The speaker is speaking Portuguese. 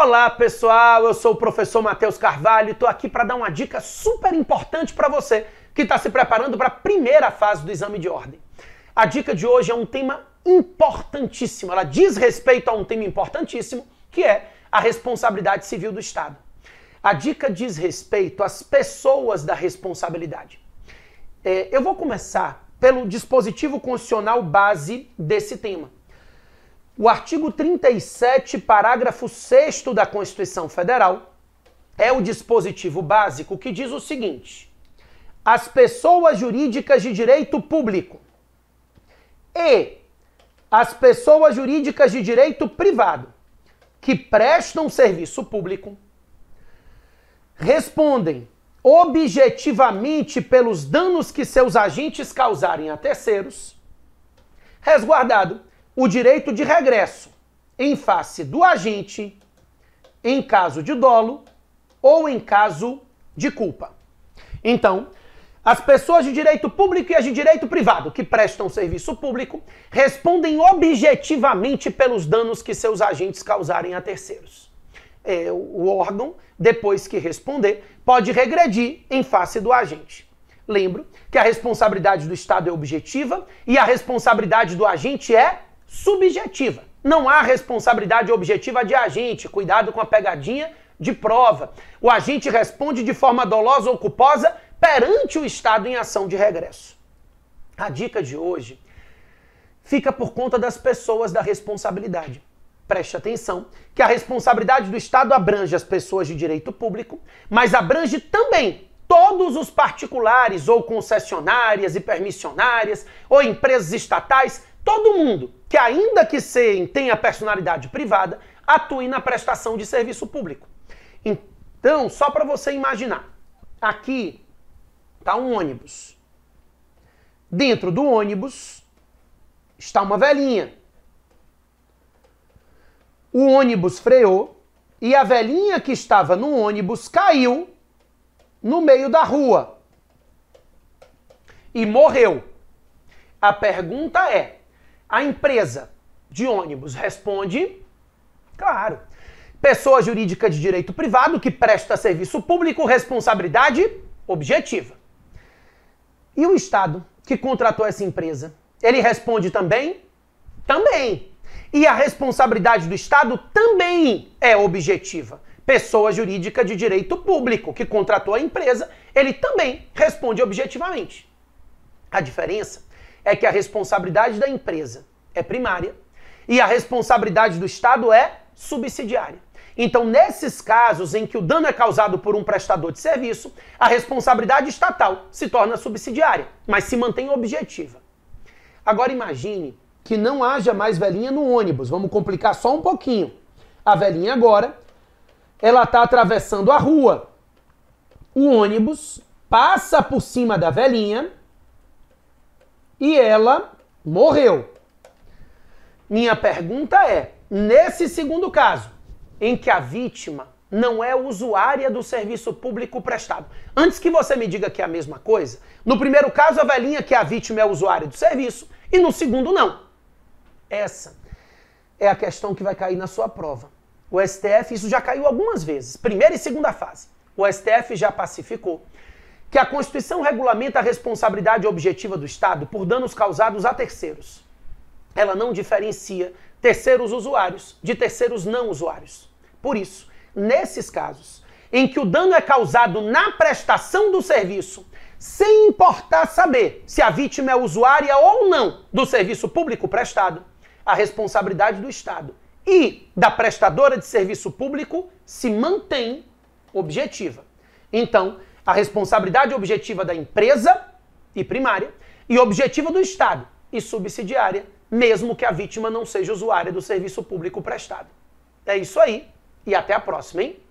Olá pessoal, eu sou o professor Matheus Carvalho e estou aqui para dar uma dica super importante para você que está se preparando para a primeira fase do exame de ordem. A dica de hoje é um tema importantíssimo, ela diz respeito a um tema importantíssimo que é a responsabilidade civil do Estado. A dica diz respeito às pessoas da responsabilidade. É, eu vou começar pelo dispositivo constitucional base desse tema o artigo 37, parágrafo 6 da Constituição Federal, é o dispositivo básico que diz o seguinte: as pessoas jurídicas de direito público e as pessoas jurídicas de direito privado que prestam serviço público respondem objetivamente pelos danos que seus agentes causarem a terceiros, resguardado o direito de regresso em face do agente em caso de dolo ou em caso de culpa. Então, as pessoas de direito público e as de direito privado que prestam serviço público respondem objetivamente pelos danos que seus agentes causarem a terceiros. É, o órgão, depois que responder, pode regredir em face do agente. Lembro que a responsabilidade do Estado é objetiva e a responsabilidade do agente é subjetiva. Não há responsabilidade objetiva de agente. Cuidado com a pegadinha de prova. O agente responde de forma dolosa ou culposa perante o Estado em ação de regresso. A dica de hoje fica por conta das pessoas da responsabilidade. Preste atenção que a responsabilidade do Estado abrange as pessoas de direito público, mas abrange também todos os particulares ou concessionárias e permissionárias ou empresas estatais todo mundo que, ainda que sem, tenha personalidade privada, atue na prestação de serviço público. Então, só para você imaginar, aqui está um ônibus. Dentro do ônibus está uma velhinha. O ônibus freou e a velhinha que estava no ônibus caiu no meio da rua e morreu. A pergunta é: a empresa de ônibus responde? Claro. Pessoa jurídica de direito privado que presta serviço público, responsabilidade objetiva. E o Estado que contratou essa empresa? Ele responde também? Também. E a responsabilidade do Estado também é objetiva. Pessoa jurídica de direito público que contratou a empresa, ele também responde objetivamente. A diferença é que a responsabilidade da empresa é primária e a responsabilidade do Estado é subsidiária. Então, nesses casos em que o dano é causado por um prestador de serviço, a responsabilidade estatal se torna subsidiária, mas se mantém objetiva. Agora imagine que não haja mais velhinha no ônibus. Vamos complicar só um pouquinho. A velhinha agora, ela está atravessando a rua. O ônibus passa por cima da velhinha e ela morreu. Minha pergunta é: nesse segundo caso, em que a vítima não é usuária do serviço público prestado. Antes que você me diga que é a mesma coisa, no primeiro caso a velhinha que é a vítima é usuária do serviço e no segundo não. Essa é a questão que vai cair na sua prova. O STF, isso já caiu algumas vezes, primeira e segunda fase. O STF já pacificou que a Constituição regulamenta a responsabilidade objetiva do Estado por danos causados a terceiros. Ela não diferencia terceiros usuários de terceiros não usuários. Por isso, nesses casos em que o dano é causado na prestação do serviço, sem importar saber se a vítima é usuária ou não do serviço público prestado, a responsabilidade do Estado e da prestadora de serviço público se mantém objetiva. Então, a responsabilidade objetiva da empresa e primária e objetiva do Estado e subsidiária, mesmo que a vítima não seja usuária do serviço público prestado. É isso aí e até a próxima, hein?